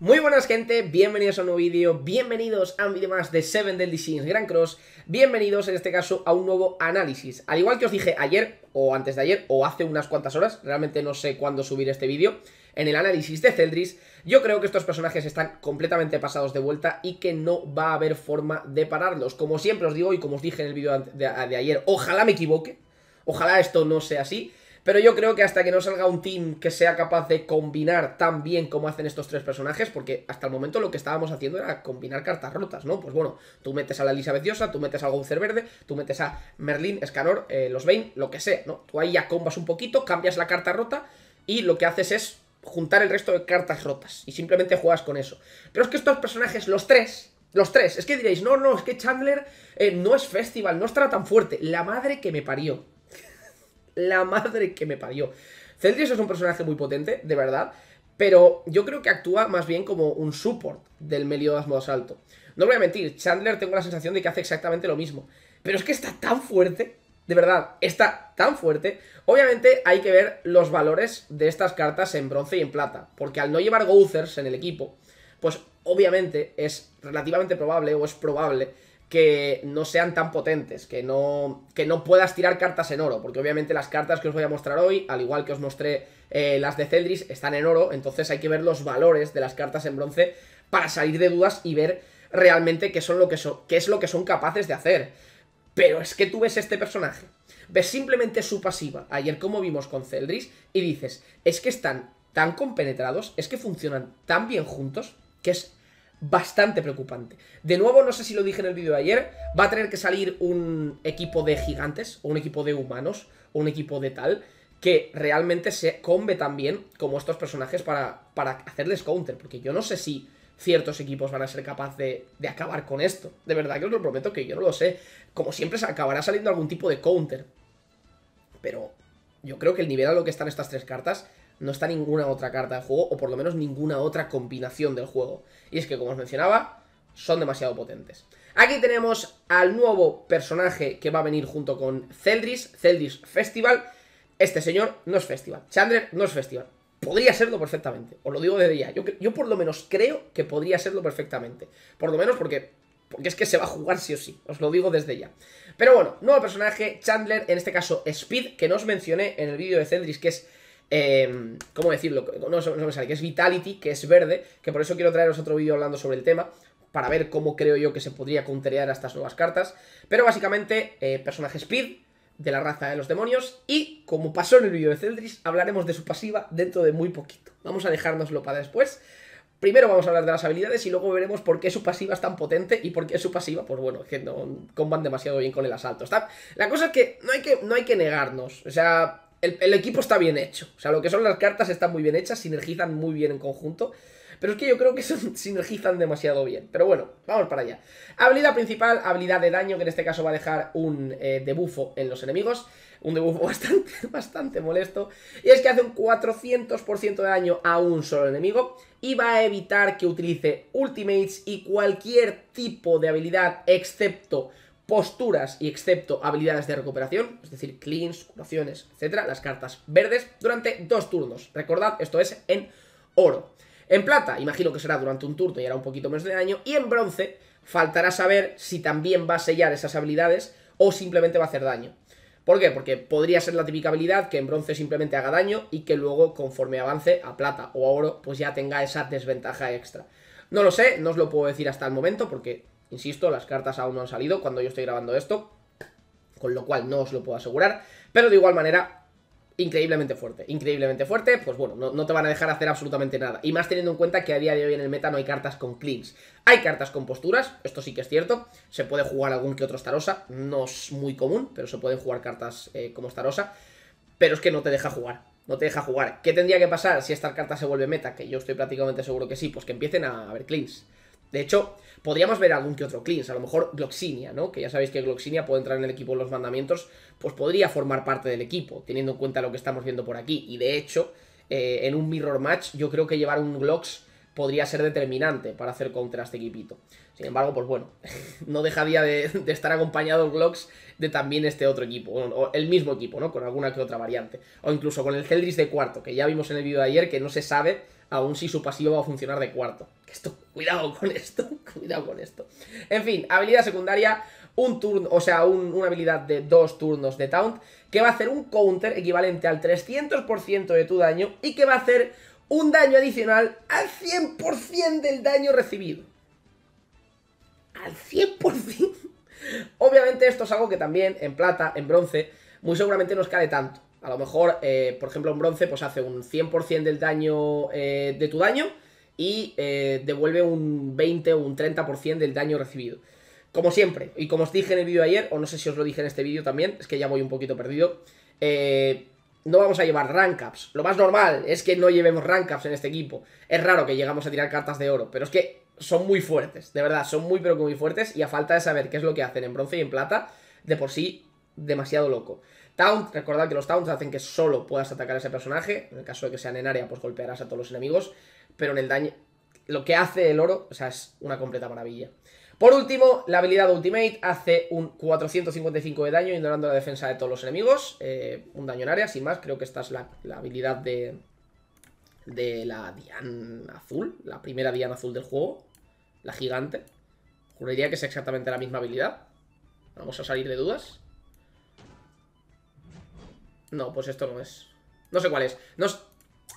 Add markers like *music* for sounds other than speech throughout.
Muy buenas gente, bienvenidos a un nuevo vídeo, bienvenidos a un vídeo más de Seven del Sins Grand Cross, bienvenidos en este caso a un nuevo análisis. Al igual que os dije ayer, o antes de ayer, o hace unas cuantas horas, realmente no sé cuándo subir este vídeo, en el análisis de Celdris, yo creo que estos personajes están completamente pasados de vuelta y que no va a haber forma de pararlos. Como siempre os digo y como os dije en el vídeo de ayer, ojalá me equivoque, ojalá esto no sea así, pero yo creo que hasta que no salga un team que sea capaz de combinar tan bien como hacen estos tres personajes, porque hasta el momento lo que estábamos haciendo era combinar cartas rotas, ¿no? Pues bueno, tú metes a la Elizabeth Diosa, tú metes a Gaucer Verde, tú metes a Merlin, Escanor, eh, los Bane, lo que sea, ¿no? Tú ahí ya combas un poquito, cambias la carta rota y lo que haces es juntar el resto de cartas rotas y simplemente juegas con eso. Pero es que estos personajes, los tres, los tres, es que diréis, no, no, es que Chandler eh, no es festival, no estará tan fuerte. La madre que me parió la madre que me parió. Celtrius es un personaje muy potente, de verdad, pero yo creo que actúa más bien como un support del Meliodas modo Alto. No voy a mentir, Chandler tengo la sensación de que hace exactamente lo mismo. Pero es que está tan fuerte, de verdad, está tan fuerte. Obviamente hay que ver los valores de estas cartas en bronce y en plata, porque al no llevar Gothers en el equipo, pues obviamente es relativamente probable o es probable que no sean tan potentes, que no, que no puedas tirar cartas en oro, porque obviamente las cartas que os voy a mostrar hoy, al igual que os mostré eh, las de Celdris, están en oro, entonces hay que ver los valores de las cartas en bronce para salir de dudas y ver realmente qué, son lo que son, qué es lo que son capaces de hacer. Pero es que tú ves este personaje, ves simplemente su pasiva, ayer como vimos con Celdris, y dices, es que están tan compenetrados, es que funcionan tan bien juntos, que es bastante preocupante. De nuevo, no sé si lo dije en el vídeo de ayer, va a tener que salir un equipo de gigantes, o un equipo de humanos, o un equipo de tal, que realmente se combe bien como estos personajes para, para hacerles counter, porque yo no sé si ciertos equipos van a ser capaces de, de, acabar con esto. De verdad que os lo prometo que yo no lo sé. Como siempre, se acabará saliendo algún tipo de counter. Pero yo creo que el nivel a lo que están estas tres cartas no está ninguna otra carta de juego, o por lo menos ninguna otra combinación del juego. Y es que, como os mencionaba, son demasiado potentes. Aquí tenemos al nuevo personaje que va a venir junto con Celdris, Celdris Festival. Este señor no es Festival, Chandler no es Festival. Podría serlo perfectamente, os lo digo desde ya. Yo, yo por lo menos creo que podría serlo perfectamente. Por lo menos porque porque es que se va a jugar sí o sí, os lo digo desde ya. Pero bueno, nuevo personaje, Chandler, en este caso Speed, que no os mencioné en el vídeo de Celdris que es eh, ¿cómo decirlo? No, me sale, que es Vitality, que es verde, que por eso quiero traeros otro vídeo hablando sobre el tema, para ver cómo creo yo que se podría counterear a estas nuevas cartas. Pero básicamente, eh, personaje Speed, de la raza de los demonios, y como pasó en el vídeo de Celdris, hablaremos de su pasiva dentro de muy poquito. Vamos a dejárnoslo para después. Primero vamos a hablar de las habilidades y luego veremos por qué su pasiva es tan potente y por qué su pasiva, pues bueno, que comban demasiado bien con el asalto. ¿está? La cosa es que no hay que, no hay que negarnos, o sea, el, equipo está bien hecho. O sea, lo que son las cartas están muy bien hechas, sinergizan muy bien en conjunto. Pero es que yo creo que *laughs* sinergizan demasiado bien. Pero bueno, vamos para allá. Habilidad principal, habilidad de daño, que en este caso va a dejar un eh, debufo en los enemigos. Un debufo *laughs* bastante, bastante molesto. Y es que hace un 400% de daño a un solo enemigo. Y va a evitar que utilice ultimates y cualquier tipo de habilidad excepto posturas y excepto habilidades de recuperación, es decir, cleans, curaciones, etcétera, las cartas verdes, durante dos turnos. Recordad, esto es en oro. En plata, imagino que será durante un turno y hará un poquito menos de daño. Y en bronce, faltará saber si también va a sellar esas habilidades o simplemente va a hacer daño. ¿Por qué? Porque podría ser la típica habilidad que en bronce simplemente haga daño y que luego, conforme avance a plata o a oro, pues ya tenga esa desventaja extra. No lo sé, no os lo puedo decir hasta el momento porque Insisto, las cartas aún no han salido cuando yo estoy grabando esto, con lo cual no os lo puedo asegurar, pero de igual manera, increíblemente fuerte, increíblemente fuerte, pues bueno, no, te van a dejar hacer absolutamente nada, y más teniendo en cuenta que a día de hoy en el meta no hay cartas con cleans, hay cartas con posturas, esto sí que es cierto, se puede jugar algún que otro Starosa, no es muy común, pero se pueden jugar cartas eh, como Starosa, pero es que no te deja jugar, no te deja jugar. ¿Qué tendría que pasar si esta carta se vuelve meta? Que yo estoy prácticamente seguro que sí, pues que empiecen a haber cleans. De hecho, podríamos ver algún que otro cleans a lo mejor Gloxinia, ¿no? Que ya sabéis que Gloxinia puede entrar en el equipo de los mandamientos, pues podría formar parte del equipo, teniendo en cuenta lo que estamos viendo por aquí. Y de hecho, eh, en un mirror match, yo creo que llevar un Glox podría ser determinante para hacer counter a este equipito. Sin embargo, pues bueno, *laughs* no dejaría de, estar acompañado Glocks de también este otro equipo, o el mismo equipo, ¿no? Con alguna que otra variante. O incluso con el Heldris de cuarto, que ya vimos en el vídeo de ayer que no se sabe aún si su pasivo va a funcionar de cuarto. Esto, cuidado con esto, *laughs* cuidado con esto. En fin, habilidad secundaria, un turno, o sea, una habilidad de dos turnos de Taunt, que va a hacer un counter equivalente al 300% de tu daño y que va a hacer un daño adicional al 100% del daño recibido. Al 100%. *laughs* Obviamente esto es algo que también en plata, en bronce, muy seguramente nos cae tanto. A lo mejor, eh, por ejemplo, en bronce pues hace un 100% del daño eh, de tu daño y eh, devuelve un 20 o un 30% del daño recibido. Como siempre, y como os dije en el vídeo ayer, o no sé si os lo dije en este vídeo también, es que ya voy un poquito perdido, eh, no vamos a llevar rankups. Lo más normal es que no llevemos rankups en este equipo. Es raro que llegamos a tirar cartas de oro, pero es que son muy fuertes, de verdad, son muy pero muy fuertes y a falta de saber qué es lo que hacen en bronce y en plata, de por sí demasiado loco. Taunt, recordad que los taunts hacen que solo puedas atacar a ese personaje, en el caso de que sean en área pues golpearás a todos los enemigos, pero en el daño, lo que hace el oro, o sea, es una completa maravilla. Por último, la habilidad Ultimate hace un 455 de daño, ignorando la defensa de todos los enemigos. Eh, un daño en área, sin más. Creo que esta es la, habilidad de, de la Diana Azul, la primera Diana Azul del juego, la gigante. Juraría que es exactamente la misma habilidad. Vamos a salir de dudas. No, pues esto no es. No sé cuál es. No es...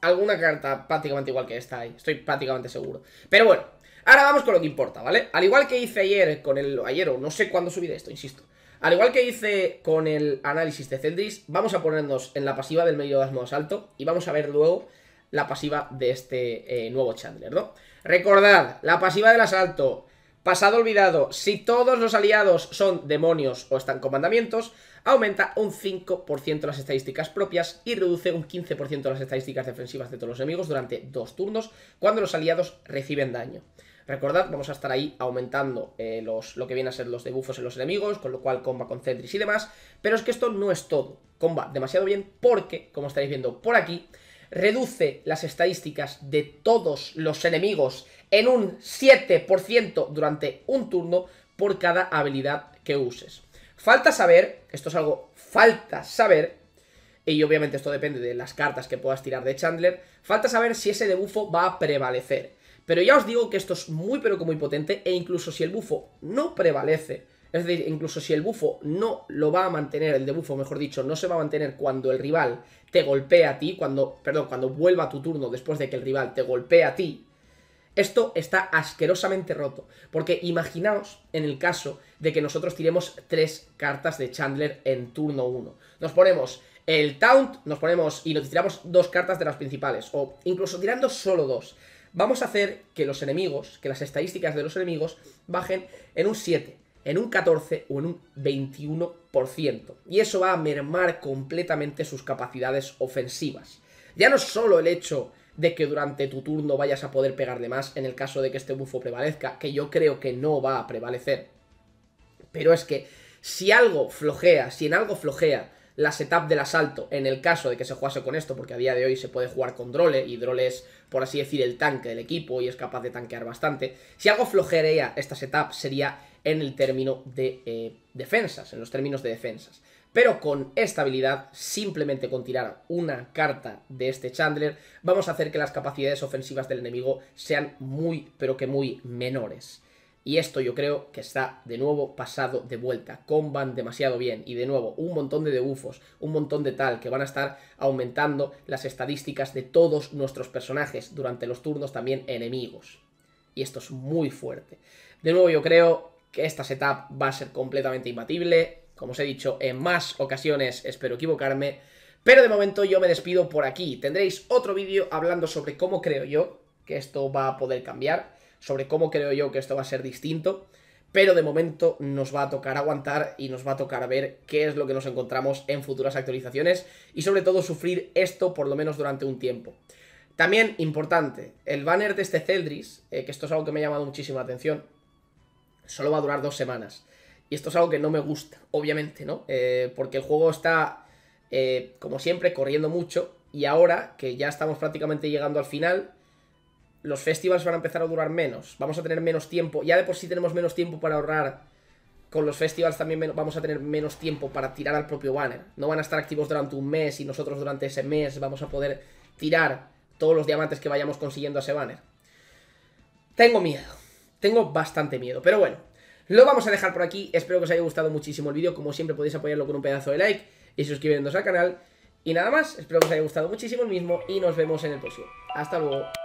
Alguna carta prácticamente igual que esta ahí. Eh. Estoy prácticamente seguro. Pero bueno, Ahora vamos con lo que importa, ¿vale? Al igual que hice ayer con el... Ayer o no sé cuándo de esto, insisto. Al igual que hice con el análisis de Cendris, vamos a ponernos en la pasiva del medio de asalto y vamos a ver luego la pasiva de este eh, nuevo Chandler, ¿no? Recordad, la pasiva del asalto, pasado olvidado, si todos los aliados son demonios o están con mandamientos, aumenta un 5% las estadísticas propias y reduce un 15% las estadísticas defensivas de todos los enemigos durante dos turnos cuando los aliados reciben daño. Recordad, vamos a estar ahí aumentando eh, los, lo que viene a ser los debuffos en los enemigos, con lo cual comba con Cedris y demás, pero es que esto no es todo. Comba demasiado bien porque, como estaréis viendo por aquí, reduce las estadísticas de todos los enemigos en un 7% durante un turno por cada habilidad que uses. Falta saber, esto es algo, falta saber, y obviamente esto depende de las cartas que puedas tirar de Chandler, falta saber si ese debufo va a prevalecer. Pero ya os digo que esto es muy pero que muy potente e incluso si el bufo no prevalece, es decir, incluso si el bufo no lo va a mantener, el debufo mejor dicho, no se va a mantener cuando el rival te golpea a ti, cuando, perdón, cuando vuelva a tu turno después de que el rival te golpee a ti, esto está asquerosamente roto, porque imaginaos en el caso de que nosotros tiremos tres cartas de Chandler en turno 1. Nos ponemos el Taunt, nos ponemos y nos tiramos dos cartas de las principales, o incluso tirando solo dos vamos a hacer que los enemigos, que las estadísticas de los enemigos bajen en un 7, en un 14 o en un 21%. Y eso va a mermar completamente sus capacidades ofensivas. Ya no solo el hecho de que durante tu turno vayas a poder pegarle más en el caso de que este bufo prevalezca, que yo creo que no va a prevalecer. Pero es que si algo flojea, si en algo flojea la setup del asalto en el caso de que se jugase con esto, porque a día de hoy se puede jugar con Drole, y Drole es, por así decir, el tanque del equipo y es capaz de tanquear bastante. Si algo flojerea, esta setup sería en el término de eh, defensas, en los términos de defensas. Pero con esta habilidad, simplemente con tirar una carta de este Chandler, vamos a hacer que las capacidades ofensivas del enemigo sean muy, pero que muy menores. Y esto yo creo que está de nuevo pasado de vuelta. Comban demasiado bien. Y de nuevo, un montón de debufos, un montón de tal, que van a estar aumentando las estadísticas de todos nuestros personajes durante los turnos también enemigos. Y esto es muy fuerte. De nuevo, yo creo que esta setup va a ser completamente imbatible. Como os he dicho en más ocasiones, espero equivocarme. Pero de momento yo me despido por aquí. Tendréis otro vídeo hablando sobre cómo creo yo esto va a poder cambiar, sobre cómo creo yo que esto va a ser distinto, pero de momento nos va a tocar aguantar y nos va a tocar ver qué es lo que nos encontramos en futuras actualizaciones y sobre todo sufrir esto por lo menos durante un tiempo. También importante, el banner de este Celdris, eh, que esto es algo que me ha llamado muchísima atención, solo va a durar dos semanas. Y esto es algo que no me gusta, obviamente, ¿no? Eh, porque el juego está, eh, como siempre, corriendo mucho. Y ahora que ya estamos prácticamente llegando al final, los festivals van a empezar a durar menos, vamos a tener menos tiempo, ya de por sí tenemos menos tiempo para ahorrar, con los festivals también vamos a tener menos tiempo para tirar al propio banner, no van a estar activos durante un mes y nosotros durante ese mes vamos a poder tirar todos los diamantes que vayamos consiguiendo a ese banner. Tengo miedo, tengo bastante miedo, pero bueno, lo vamos a dejar por aquí, espero que os haya gustado muchísimo el vídeo, como siempre podéis apoyarlo con un pedazo de like y suscribiéndose al canal, y nada más, espero que os haya gustado muchísimo el mismo y nos vemos en el próximo. Hasta luego.